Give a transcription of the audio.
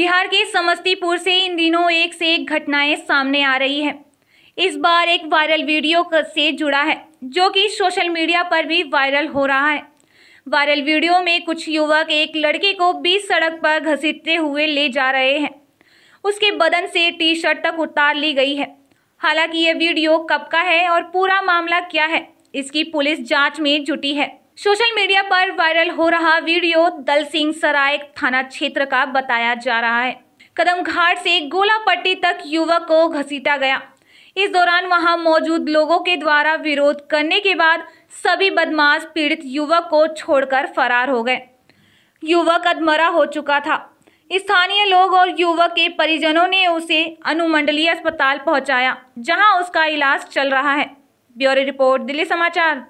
बिहार के समस्तीपुर से इन दिनों एक से एक घटनाएं सामने आ रही है इस बार एक वायरल वीडियो से जुड़ा है जो कि सोशल मीडिया पर भी वायरल हो रहा है वायरल वीडियो में कुछ युवक एक लड़के को बीच सड़क पर घसीटते हुए ले जा रहे हैं उसके बदन से टी शर्ट तक उतार ली गई है हालांकि यह वीडियो कब का है और पूरा मामला क्या है इसकी पुलिस जांच में जुटी है सोशल मीडिया पर वायरल हो रहा वीडियो दल सिंह सराय थाना क्षेत्र का बताया जा रहा है कदम घाट से गोलापट्टी तक युवक को घसीटा गया इस दौरान वहां मौजूद लोगों के द्वारा विरोध करने के बाद सभी बदमाश पीड़ित युवक को छोड़कर फरार हो गए युवक अधमरा हो चुका था स्थानीय लोग और युवक के परिजनों ने उसे अनुमंडलीय अस्पताल पहुंचाया जहां उसका इलाज चल रहा है ब्यूरो रिपोर्ट दिल्ली समाचार